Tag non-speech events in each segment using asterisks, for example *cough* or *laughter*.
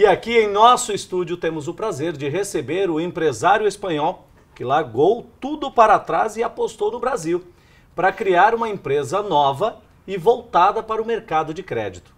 E aqui em nosso estúdio temos o prazer de receber o empresário espanhol que largou tudo para trás e apostou no Brasil para criar uma empresa nova e voltada para o mercado de crédito.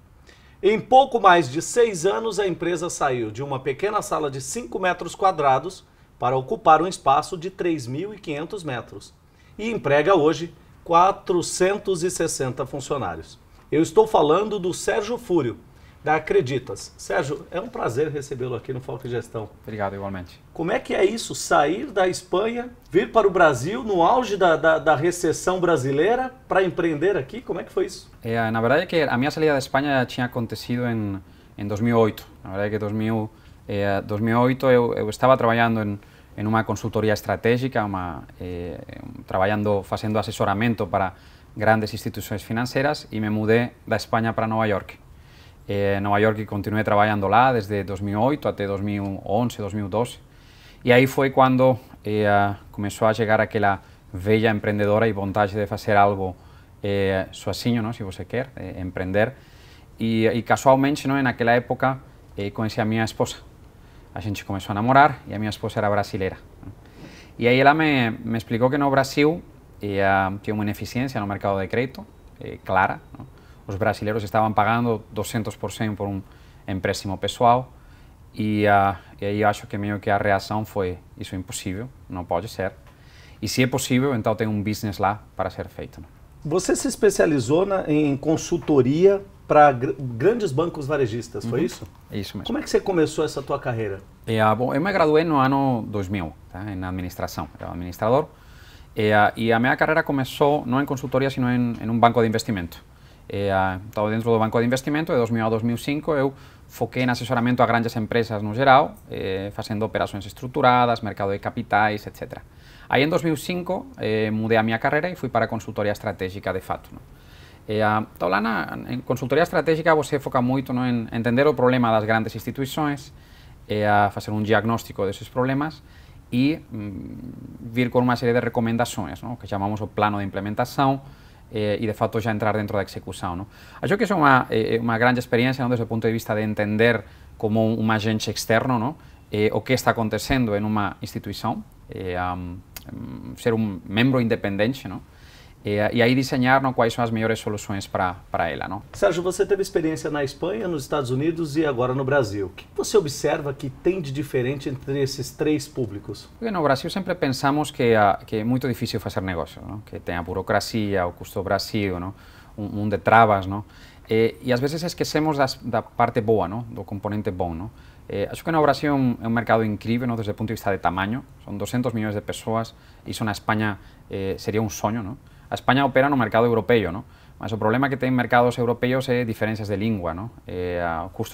Em pouco mais de seis anos, a empresa saiu de uma pequena sala de 5 metros quadrados para ocupar um espaço de 3.500 metros e emprega hoje 460 funcionários. Eu estou falando do Sérgio Fúrio da Acreditas. Sérgio, é um prazer recebê-lo aqui no Foco Gestão. Obrigado, igualmente. Como é que é isso, sair da Espanha, vir para o Brasil, no auge da, da, da recessão brasileira, para empreender aqui? Como é que foi isso? É, na verdade, é que a minha saída da Espanha tinha acontecido em, em 2008. Na verdade, é que 2000, eh, 2008 eu, eu, estava trabalhando em, em uma consultoria estratégica, uma, é, trabalhando, fazendo assessoramento para grandes instituições financeiras e me mudei da Espanha para Nova York. Eh, Nueva York y continué trabajando lá desde 2008 hasta 2011, 2012. Y ahí fue cuando eh, começou a chegar aquela bella emprendedora y vontade de hacer algo eh, sozinho, não, se você quer, eh, y casualmente, en aquella época, eh, a mi esposa. A gente comenzó a enamorar y a mi esposa era brasileira. Y ahí ella me, explicó que no Brasil había eh, una ineficiencia en el mercado de crédito, eh, clara, os brasileiros estavam pagando 200% por um empréstimo pessoal e, uh, e aí acho que meio que a reação foi isso é impossível, não pode ser. E se é possível, então tem um business lá para ser feito. Né? Você se especializou na, em consultoria para gr grandes bancos varejistas, uhum. foi isso? É isso mesmo. Como é que você começou essa tua carreira? É, ah, bom, eu me graduei no ano 2000, tá, em administração, eu era administrador. E, é, ah, e a minha carreira começou não em consultoria, sino em, em um banco de investimento. É estava dentro do banco de investimento, é de 2000 a 2005 eu foquei em assessoramento a grandes empresas no geral, eh, fazendo operações estruturadas, mercado de capitais, etc. Aí em 2005 eh, mudei a minha carreira e fui para consultoria estratégica de fato. Não? então eh, lá na em consultoria estratégica você foca muito no em entender o problema das grandes instituições, a fazer um diagnóstico desses problemas e mm, vir com uma série de recomendações, que chamamos o plano de implementação, eh, de facto já entrar dentro da execução. não Acho que é uma, eh, uma grande experiência não desde o ponto de vista de entender como um agente externo não eh, o que está acontecendo eh, em uma instituição, um, ser um membro independente, não e, eh, e, aí desenhar não, quais são as melhores soluções para ela. Não? Sérgio, você teve experiência na Espanha, nos Estados Unidos e agora no Brasil. O que você observa que tem de diferente entre esses três públicos? no Brasil sempre pensamos que, ah, que é muito difícil fazer negócio, não? que tem a burocracia, o custo do Brasil, não? Um, mundo um de travas. Não? E, eh, e às vezes esquecemos das, da parte boa, não? do componente bom. Não? Eh, acho que no Brasil é um, é um mercado incrível desde o ponto de vista de tamanho. São 200 milhões de pessoas. e Isso na Espanha eh, seria um sonho. Não? España opera en un mercado europeo, ¿no? Mas problema que ten mercados europeos es diferencias de lengua, ¿no? eh,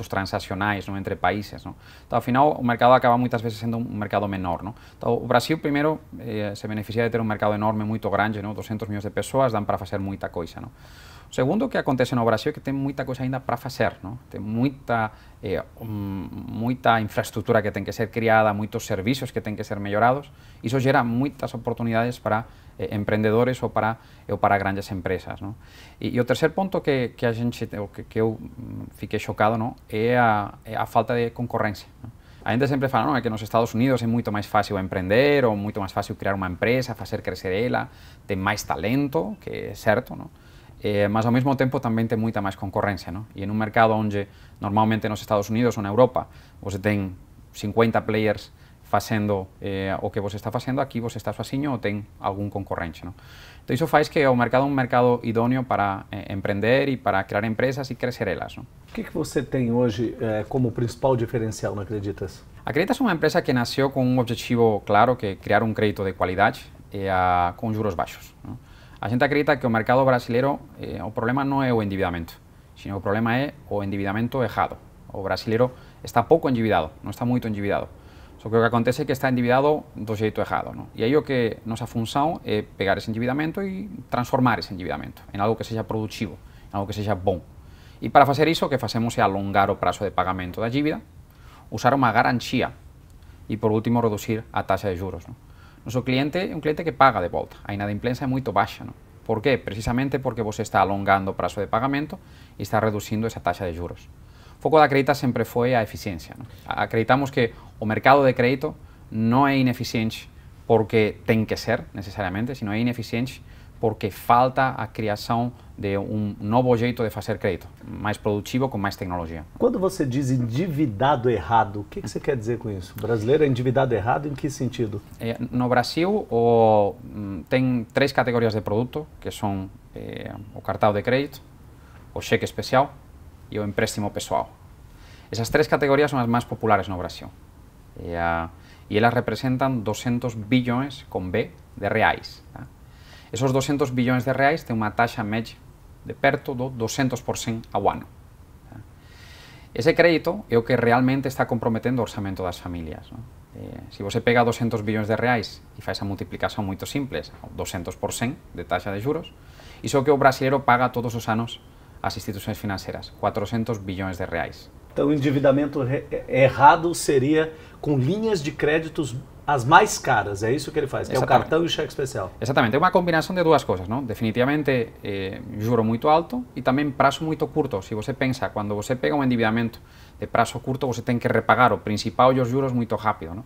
transaccionais ¿no? entre países. ¿no? final, o mercado acaba muchas veces siendo un mercado menor. ¿no? Brasil, primero, eh, se beneficia de tener un mercado enorme, muy grande, ¿no? 200 millones de personas dan para facer moita coisa. ¿no? O segundo que acontece no Brasil é que tem muita coisa ainda para fazer, não? tem muita, é, muita infraestrutura que tem que ser criada, muitos serviços que têm que ser melhorados. Isso gera muitas oportunidades para eh, empreendedores ou para, ou para grandes empresas. Não? E, e o terceiro ponto que, que a gente, que, que eu mm, fiquei chocado não? É, a, é a falta de concorrência. Não? gente sempre fala é que nos Estados Unidos é muito mais fácil empreender ou muito mais fácil criar uma empresa, fazer crescer ela, tem mais talento, que é certo, não? eh, mas ao mesmo tempo também tem muita mais concorrência, não? E em um mercado onde normalmente nos Estados Unidos ou na Europa você tem 50 players facendo eh, o que você está facendo, aqui você está sozinho ou tem algum concorrente. Não? Então isso faz que o mercado é um mercado idôneo para eh, empreender e para criar empresas e crescer elas. Não? O que, que você tem hoje eh, como principal diferencial na Acreditas? Acreditas é uma empresa que nasceu com um objetivo claro, que é criar um crédito de qualidade e, eh, a, com juros baixos. Não? La gente acredita que o mercado brasileiro eh, o problema no é o endividamento, sino el problema es o endividamento dejado. O brasileiro está poco endividado, no está muy endividado. Só que o que acontece é que está endividado do xeito errado. Non? E aí o que nos función é pegar ese endividamento y e transformar ese endividamento en algo que sea productivo, en algo que sea bueno. Y para hacer eso, o que facemos é alongar o plazo de pagamento la dívida, usar una garantía y e, por último, reducir a tasa de juros. noso cliente é un cliente que paga de volta, a inadimplencia é muito baixa, não? Por quê? Precisamente porque você está alongando o prazo de pagamento e está reduzindo essa taxa de juros. O foco da Credita sempre foi a eficiencia. Acreditamos que o mercado de crédito não é ineficiente porque tem que ser, necessariamente, sino é ineficiente porque falta a criação de um novo jeito de fazer crédito, mais produtivo, com mais tecnologia. Quando você diz endividado errado, o que, que você quer dizer com isso? O brasileiro é endividado errado em que sentido? É, no Brasil, o, hum, tem três categorias de produto, que são é, o cartão de crédito, o cheque especial e o empréstimo pessoal. Essas três categorias são as mais populares no Brasil. e ah, elas representam 200 bilhões, com B, de reais. Tá? Esos 200 bilhões de reais têm uma taxa média de perto do 200% ao ano. Ese crédito é o que realmente está comprometendo o orçamento das familias. Non? Eh, se você pega 200 bilhões de reais e faz a multiplicação moito simples, 200% de taxa de juros, iso que o brasileiro paga todos os anos às instituições financeiras, 400 bilhões de reais. Então, o endividamento eh, errado seria com linhas de créditos as mais caras, é isso que ele faz que é o cartão cartón y cheque especial. exatamente é uma combinação de duas coisas não Definitivamente, eh, juro muito alto e também prazo muito curto. se você pensa, quando você pega um endividamento de prazo curto, você tem que repagar o principal e os juros muito rápido, não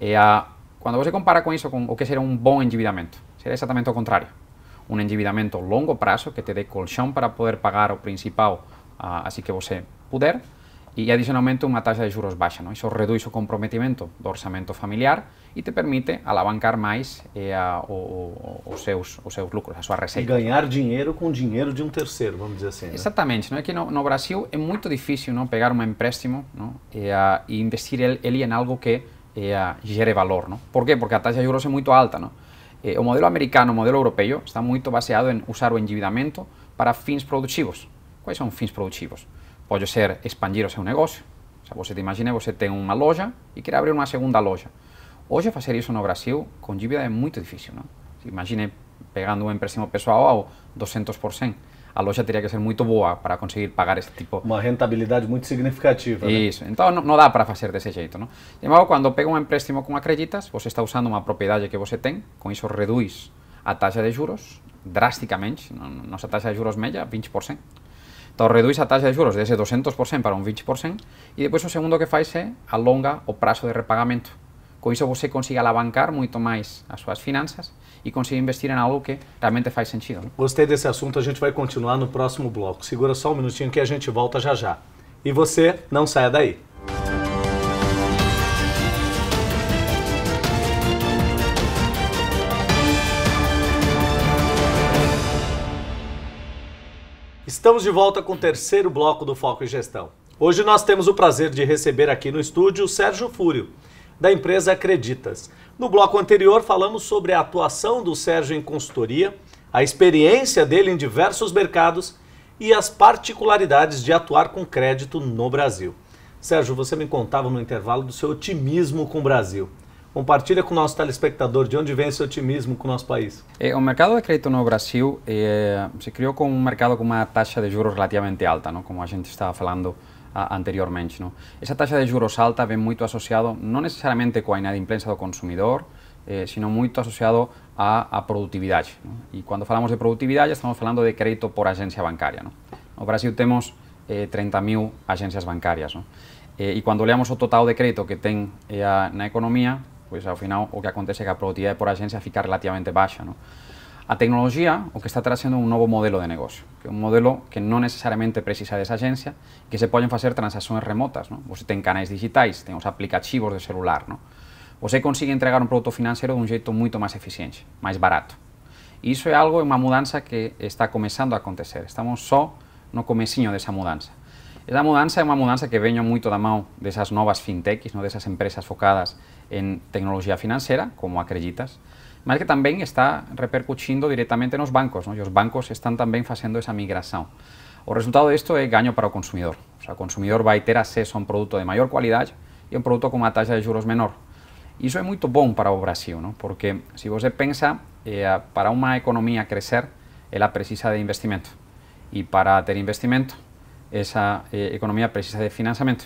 E, uh, quando você compara com isso com o que seria um bom endividamento, seria exatamente o contrário um endividamento a longo prazo que te dê colchão para poder pagar o principal assim que você puder, e adicionalmente uma taxa de juros baixa. Não? Isso reduz o comprometimento do orçamento familiar e te permite alavancar mais eh, a, o, o, os, seus, os seus lucros, a sua receita. E ganhar dinheiro com dinheiro de um terceiro, vamos dizer assim. Né? Exatamente. Não é que no, no, Brasil é muito difícil não pegar um empréstimo não? E, eh, a, e investir ele, ele, em algo que e, eh, a, gere valor. Não? Por quê? Porque a taxa de juros é muito alta. Não? E, eh, o modelo americano, o modelo europeu, está muito baseado em usar o endividamento para fins produtivos. Quais são fins produtivos? Pode ser expandir o seu negócio. Se você imagina, você tem uma loja e quer abrir uma segunda loja. Hoje fazer isso no Brasil com dívida é muito difícil, não? Imagine pegando um empréstimo pessoal ao 200%. A loja teria que ser muito boa para conseguir pagar esse tipo. Uma rentabilidade muito significativa. Isso. Né? Então não, não dá para fazer desse jeito, não? De modo, quando pega um empréstimo com acreditas, você está usando uma propriedade que você tem, com isso reduz a taxa de juros drasticamente. Nossa taxa de juros média 20%. Entón, reduís a taxa de xuros dese 200% para un 20% e depois o segundo que fais é alonga o prazo de repagamento. Con iso você consiga alavancar moito máis as súas finanzas e conseguir investir em algo que realmente faz sentido. Gostei desse assunto, a gente vai continuar no próximo bloco. Segura só um minutinho que a gente volta já já. E você não saia daí. Estamos de volta com o terceiro bloco do Foco em Gestão. Hoje nós temos o prazer de receber aqui no estúdio o Sérgio Fúrio, da empresa Acreditas. No bloco anterior falamos sobre a atuação do Sérgio em consultoria, a experiência dele em diversos mercados e as particularidades de atuar com crédito no Brasil. Sérgio, você me contava no intervalo do seu otimismo com o Brasil. Compartilha com o nosso telespectador de onde vem esse otimismo com o nosso país. É, o mercado de crédito no Brasil é, se criou como um mercado com uma taxa de juros relativamente alta, não? como a gente estava falando a, anteriormente. Não? Essa taxa de juros alta vem muito associado, não necessariamente com a inadimplência do consumidor, eh, sino muito associado à, à produtividade. Não? E quando falamos de produtividade, estamos falando de crédito por agência bancária. Não? No Brasil temos 30 eh, mil agências bancárias. Não? e quando olhamos o total de crédito que tem na economia, pues al final o que acontece es que la productividad por agencia fica relativamente baja. non? A tecnología o que está trazendo un nuevo modelo de negocio, que un modelo que no necesariamente precisa de esa agencia, que se pueden hacer transacciones remotas. Non? Você ten canais digitais, ten aplicativos de celular. O se consigue entregar un producto financiero de un jeito mucho más eficiente, más barato. Y e eso es algo, es una mudanza que está comenzando a acontecer. Estamos só no de esa mudanza. Esa mudanza es una mudanza que veño moito da de esas nuevas fintechs, de esas empresas focadas en tecnología financiera, como acreditas, pero que también está repercutiendo directamente en los bancos, ¿no? los bancos están también haciendo esa migración. El resultado de esto es gaño para el consumidor. O sea, el consumidor a tener acceso a un producto de mayor calidad y un producto con una tasa de juros menor. Y eso es muy bom para Brasil, ¿no? porque si vos pensa, eh, para una economía crecer, ella precisa de investimento. Y para tener investimento, esa eh, economía precisa de financiamiento.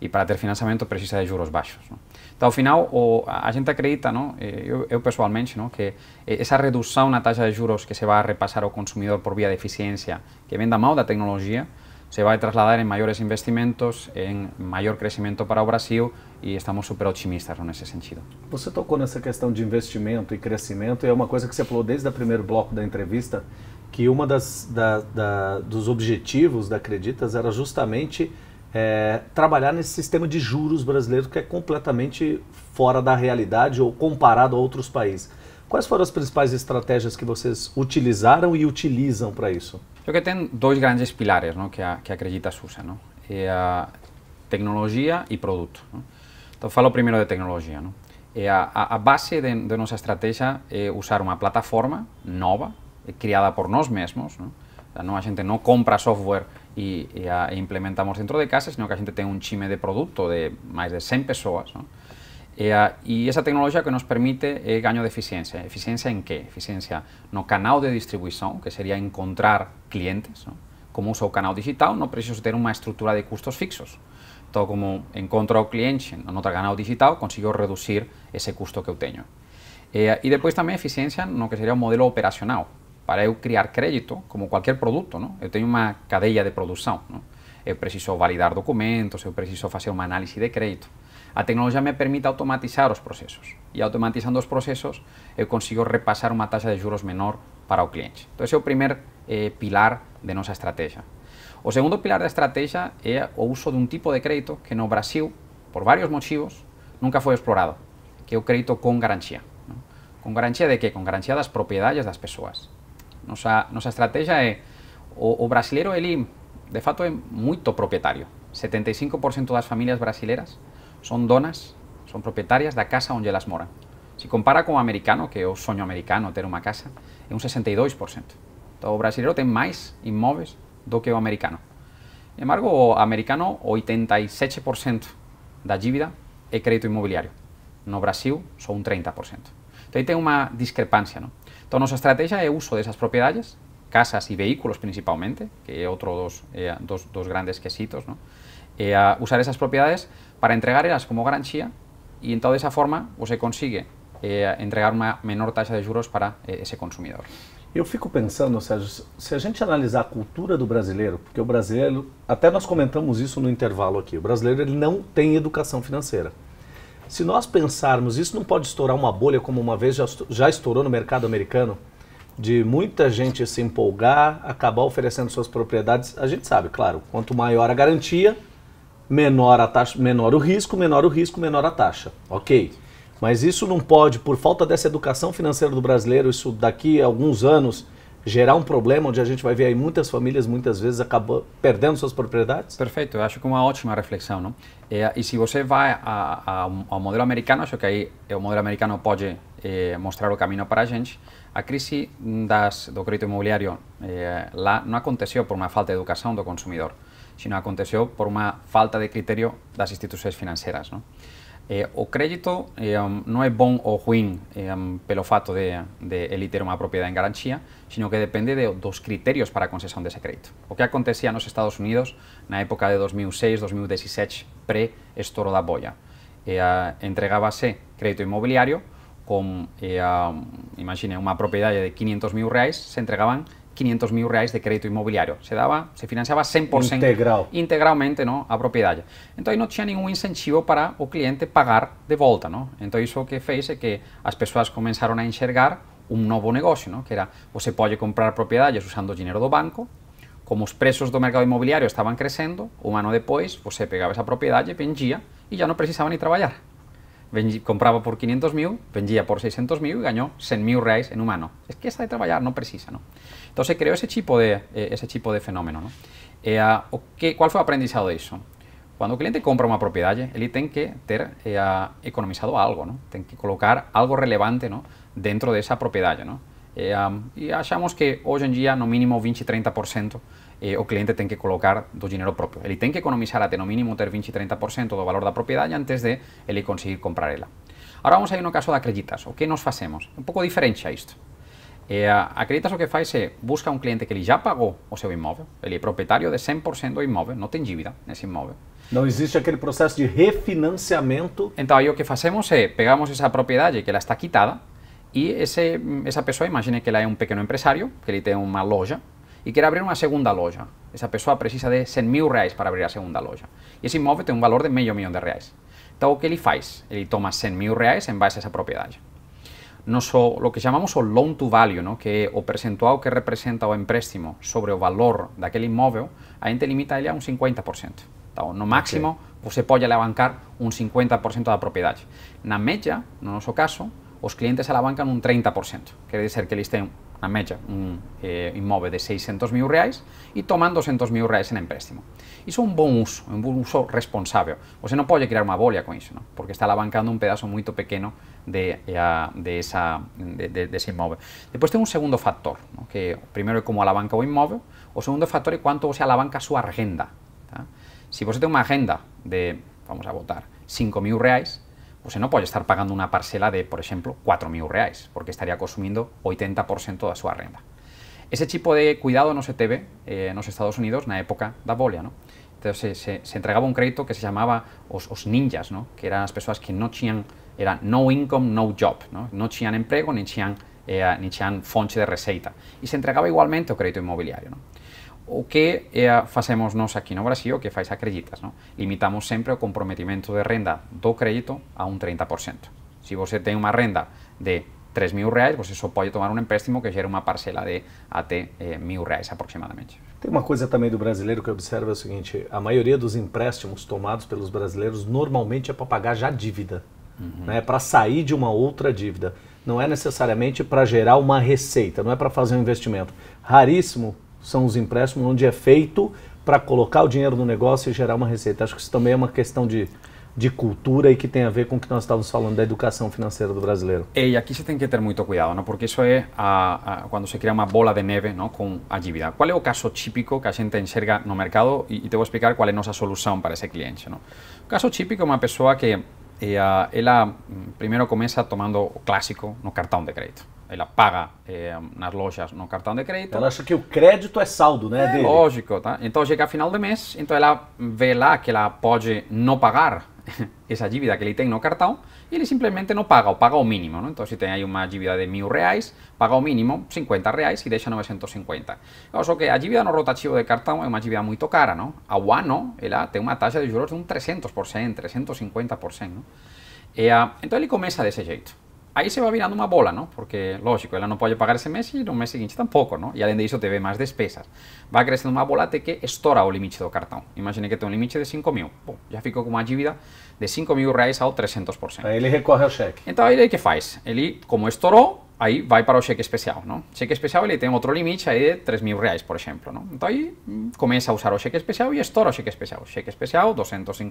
e para ter financiamento precisa de juros baixos. Não? Então, ao final, o, a gente acredita, não? Eh, eu, eu, pessoalmente, não? que essa eh, redução na taxa de juros que se vai repassar ao consumidor por via de eficiência que vem da mão da tecnologia, se vai trasladar em maiores investimentos, em maior crescimento para o Brasil e estamos super otimistas nesse sentido. Você tocou nessa questão de investimento e crescimento e é uma coisa que você falou desde o primeiro bloco da entrevista, que uma das da, da, dos objetivos da Acreditas era justamente é, trabalhar nesse sistema de juros brasileiro que é completamente fora da realidade ou comparado a outros países. Quais foram as principais estratégias que vocês utilizaram e utilizam para isso? Eu que tem dois grandes pilares não, que, a, que a Creditas usa, não? é a tecnologia e produto. Não? Então, falo primeiro de tecnologia. Não? É a, a base de, nossa estratégia é usar uma plataforma nova, é criada por nós mesmos. Não, a gente não compra software e, e, a, e implementamos dentro de casa, senão que a gente tem um chime de produto de mais de 100 pessoas. E, a, e essa tecnologia que nos permite é ganho de eficiência. Eficiência em que, Eficiência no canal de distribuição, que seria encontrar clientes. Como uso o canal digital, não preciso ter uma estrutura de custos fixos. Então, como encontro o cliente no outro canal digital, consigo reduzir esse custo que eu tenho. E, e depois também eficiência no que seria o modelo operacional para eu criar crédito, como qualquer produto, eu tenho uma cadeia de produção. Eu preciso validar documentos, eu preciso fazer uma análise de crédito. A tecnologia me permite automatizar os processos. E automatizando os processos, eu consigo repassar uma taxa de juros menor para o cliente. Então, esse é o primeiro eh, pilar de nossa estratégia. O segundo pilar da estratégia é o uso de um tipo de crédito que no Brasil, por vários motivos, nunca foi explorado, que é o crédito com garantia. Com garantia de quê? Com garantia das propriedades das pessoas. Nossa, nossa estratégia é... O, o brasileiro, ele, de fato, é muito proprietário. 75% das famílias brasileiras são donas, são proprietárias da casa onde elas moram. Se compara com o americano, que é o sonho americano ter uma casa, é um 62%. Então, o brasileiro tem mais imóveis do que o americano. Embargo, o americano, 87% da dívida é crédito imobiliário. No Brasil, só um 30%. Então, aí tem uma discrepância, não? nossa estratégia é o uso dessas propriedades, casas e veículos principalmente, que é outro dos, eh, dos, dos, grandes quesitos, ¿no? Eh, usar essas propriedades para entregar elas como garantia e então dessa forma você consegue consigue eh, entregar uma menor taxa de juros para esse eh, consumidor. Eu fico pensando, Sérgio, se a gente analisar a cultura do brasileiro, porque o brasileiro, até nós comentamos isso no intervalo aqui, o brasileiro ele não tem educação financeira. Se nós pensarmos, isso não pode estourar uma bolha como uma vez já, já estourou no mercado americano, de muita gente se empolgar, acabar oferecendo suas propriedades. A gente sabe, claro, quanto maior a garantia, menor a taxa, menor o risco, menor o risco, menor a taxa. OK. Mas isso não pode, por falta dessa educação financeira do brasileiro, isso daqui a alguns anos gerar um problema onde a gente vai ver aí muitas famílias muitas vezes acabam perdendo suas propriedades? Perfeito, eu acho que é uma ótima reflexão, não? É, e se você vai a, a, ao modelo americano, acho que aí é, o modelo americano pode é, mostrar o caminho para a gente. A crise das, do crédito imobiliário é, lá não aconteceu por uma falta de educação do consumidor, sino aconteceu por uma falta de critério das instituições financeiras, não? Eh, o crédito eh, um, no es es bon o ruín eh, um, de, de una propiedad en garantía, sino que depende de, dos criterios para concesión de ese crédito. Lo que acontecía en los Estados Unidos en la época de 2006, 2017, pre-estoro da boya. Eh, entregábase crédito inmobiliario con, eh, um, imagine, una propiedad de 500.000 reais, se entregaban 500.000 reais de crédito inmobiliario, Se daba, se financiaba 100% integralmente, no, a propiedad Entonces no tenía ningún incentivo para el cliente pagar de vuelta, ¿no? Entonces que fez es que las personas comenzaron a enxergar un nuevo negocio, ¿no? Que era, o ¿se puede comprar propiedades usando dinero del banco, como los precios del mercado inmobiliario estaban creciendo, un año después se se esa propiedad vendia y e y ya no ni ni trabajar, compraba por 500.000, vendía por 600.000 y ganó 100 mil reais en un año, Es que esa de trabajar, no precisa, ¿no? Entonces creó ese tipo de, eh, ese tipo de fenómeno. ¿no? Eh, ah, o ¿Cuál fue aprendizado cliente compra una propiedad, él tiene que tener eh, ah, economizado algo, ¿no? que colocar algo relevante dentro de esa propiedad. Eh, ah, y um, achamos que hoy en día, no mínimo 20, 30% o cliente tiene que colocar tu dinero propio. Él tiene que economizar hasta no mínimo ter 20, 30% del valor de la propiedad antes de él conseguir ahora vamos a ir a un caso de Acreditas. O nos hacemos? Un poco poco diferente a esto. Eh, Acreditas o que faz é busca um cliente que ele já pagou o seu imóvel, ele é proprietário de 100% do imóvel, não tem dívida nesse imóvel. Não existe aquele processo de refinanciamento. Então, aí o que fazemos é pegamos essa propriedade que ela está quitada e esse, essa pessoa, imagine que ela é um pequeno empresário, que ele tem uma loja e quer abrir uma segunda loja. Essa pessoa precisa de 100 mil reais para abrir a segunda loja. E esse imóvel tem um valor de meio milhão de reais. Então, o que ele faz? Ele toma 100 mil reais em base a essa propriedade. noso, o que chamamos o loan to value, no? que é o percentual que representa o empréstimo sobre o valor daquele imóvel, a gente limita ele a un 50%. Então, no máximo, okay. você pode alavancar un 50% da propiedade. Na media, no noso caso, os clientes alavancan un 30%. Quer dizer que eles têm una mecha, un eh, inmueble de de 600.000 reais y toman 200.000 reais en empréstimo. y es un buen uso, un buen uso o sea, no puede crear una bolia con eso, porque está alavancando un pedazo muy pequeño de, eh, de, esa, de, ese inmueble. Después tengo un segundo factor, que primero es como alavanca o inmueble, o segundo factor es cuánto se alavanca su agenda. si vos tiene una agenda de, vamos a votar, 5.000 reais, pues no puede estar pagando una parcela de, por ejemplo, 4.000 reais, porque estaría consumiendo 80% de su renta Ese tipo de cuidado no se teve eh, en los Estados Unidos en la época de bolia, no entonces se, entregaba un crédito que se llamaba los ninjas, no Que eran las personas que no tenían eran no income, no job, no no empleo, emprego, ni eh, fuente de receita. y se entregaba igualmente el crédito inmobiliario, o que fazemos é facemos nós aqui no Brasil, o que faz a Creditas. Limitamos sempre o comprometimento de renda do crédito a um 30%. Se você tem uma renda de 3 mil reais, você só pode tomar um empréstimo que gera uma parcela de até eh, mil reais aproximadamente. Tem uma coisa também do brasileiro que observa é o seguinte: a maioria dos empréstimos tomados pelos brasileiros normalmente é para pagar já dívida, uhum. né? É para sair de uma outra dívida. Não é necessariamente para gerar uma receita, não é para fazer um investimento. Raríssimo são os empréstimos onde é feito para colocar o dinheiro no negócio e gerar uma receita. Acho que isso também é uma questão de, de cultura e que tem a ver com o que nós estávamos falando da educação financeira do brasileiro. e aqui você tem que ter muito cuidado, não? Né? porque isso é a, a, quando se cria uma bola de neve não? Né? com a dívida. Qual é o caso típico que a gente enxerga no mercado? E, e te vou explicar qual é a nossa solução para esse cliente. Não? Né? O caso típico é uma pessoa que eh, ela hum, primeiro começa tomando o clássico no cartão de crédito ela paga é, nas lojas no cartão de crédito. Ela acha que o crédito é saldo, né? É, dele. lógico, tá? Então chega a final de mês, então ela vê lá que ela pode não pagar *laughs* essa dívida que ele tem no cartão e ele simplesmente não paga, ou paga o mínimo. Né? Então se tem aí uma dívida de mil reais, paga o mínimo 50 reais e deixa 950. Então, só que a dívida no rotativo de cartão é uma dívida muito cara, não? Ao ano ela tem uma taxa de juros de um 300%, 350%. Não? É, então ele começa desse jeito aí se va virando uma bola, não Porque, lógico, ela não pode pagar esse mês e no mês seguinte tampouco não e além disso teve mais despesas. vai crescendo uma bola até que estoura o limite do cartão. Imagine que tem um limite de 5 mil. Bom, já ficou com uma dívida de 5 mil reais ao 300%. Aí ele recorre ao cheque. Então, aí ele que faz? Ele, como estourou, aí vai para o cheque especial, non? Cheque especial ele ten outro limite aí de 3.000 reais, por exemplo, non? Entón aí mm, comeza a usar o cheque especial e estora o cheque especial. Cheque especial, 250%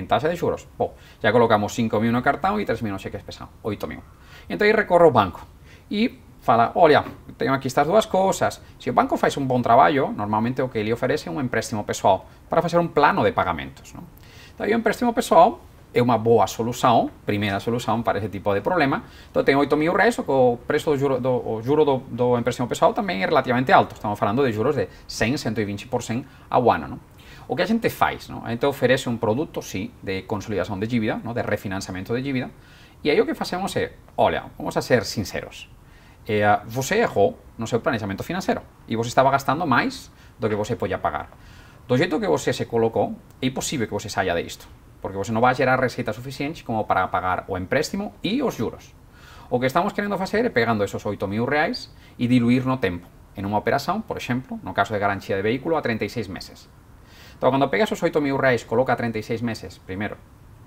en taxa de xuros. Pô, ya colocamos 5.000 no cartão e 3.000 no cheque especial, 8.000. Entón aí recorro o banco e fala, olha, teño aquí estas dúas cousas. Se o banco faz un bon traballo, normalmente o que ele oferece é un empréstimo pessoal para facer un plano de pagamentos, non? Entón aí o empréstimo pessoal é uma boa solução, primeira solução para esse tipo de problema. Então tem 8 mil reais, o preço do juro, do, juro do, do empréstimo pessoal também é relativamente alto. Estamos falando de juros de 100, 120% ao ano. Não? O que a gente faz? Não? A gente oferece um produto, sim, de consolidação de dívida, não? de refinanciamento de dívida. E aí o que fazemos é, olha, vamos a ser sinceros. É, você errou no seu planejamento financeiro e você estava gastando mais do que você podia pagar. Do jeito que você se colocou, é impossível que você saia disto. porque vos va a generar recetas suficiente como para pagar o empréstimo y os juros. O que estamos queriendo hacer es pegando esos 8.000 reais y diluir no tiempo, en una operación, por ejemplo, en no caso de garantía de vehículo, a 36 meses. Entonces, cuando pegas esos 8.000 reais, coloca 36 meses, primero,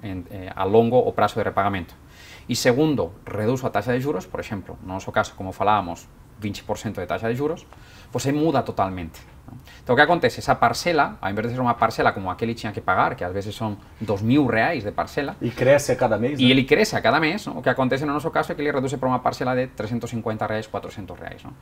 en, eh, longo o plazo de repagamento. y segundo, reduzo la tasa de juros, por ejemplo, no nuestro caso, como falábamos, 20% de tasa de juros, pues, se muda totalmente. Entonces, ¿qué acontece? Esa parcela, en vez de ser una parcela como y tenía que pagar, que a veces son 2.000 mil reais de parcela. y crece cada mes, y él y crece cada mes, lo que acontece en nuestro caso es que le reduce por una parcela de 350 reais, 400 reais. ¿no?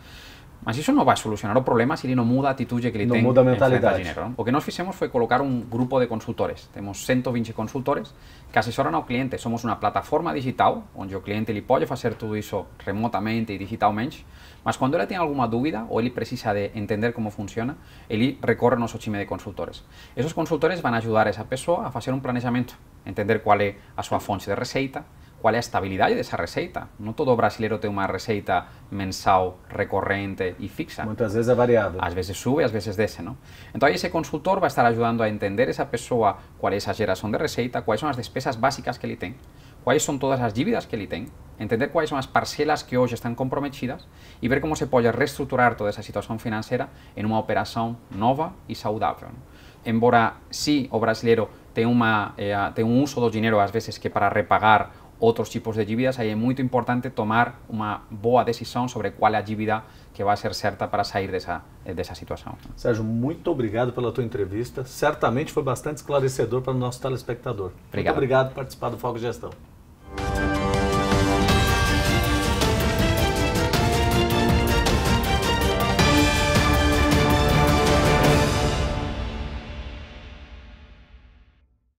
Mas no va a solucionar los problema si él no muda actitud y que le tiene. No muda mentalidad Lo que nos hicimos fue colocar un grupo de consultores. Tenemos 120 consultores que a al cliente. Somos una plataforma digital, donde el cliente le puede hacer todo eso remotamente y digitalmente, mas cuando él tiene alguna duda o él precisa de entender cómo funciona, ele recorre ao nosso time de consultores. Esses consultores vão ajudar essa pessoa a fazer um planejamento, entender qual é a sua fonte de receita, qual é a estabilidade dessa receita. Não todo brasileiro tem uma receita mensal, recorrente e fixa. Muitas vezes é variável. Às vezes sube, às vezes desce, não? Então esse consultor vai estar ajudando a entender essa pessoa qual é essa geração de receita, quais são as despesas básicas que ele tem. Quais são todas as dívidas que ele tem? entender quais são as parcelas que hoje estão comprometidas e ver como se pode reestruturar toda essa situação financeira en uma operação nova e saudável. Embora si sí, o brasileiro ten, um eh, un uso do dinero às veces que para repagar outros tipos de dívidas, aí é muito importante tomar uma boa decisão sobre qual é a dívida que vai ser certa para sair dessa, eh, situação. Sérgio, muito obrigado pela tua entrevista. Certamente foi bastante esclarecedor para o nosso telespectador. Obrigado. Muito obrigado por participar do Foco Gestão. Thank you.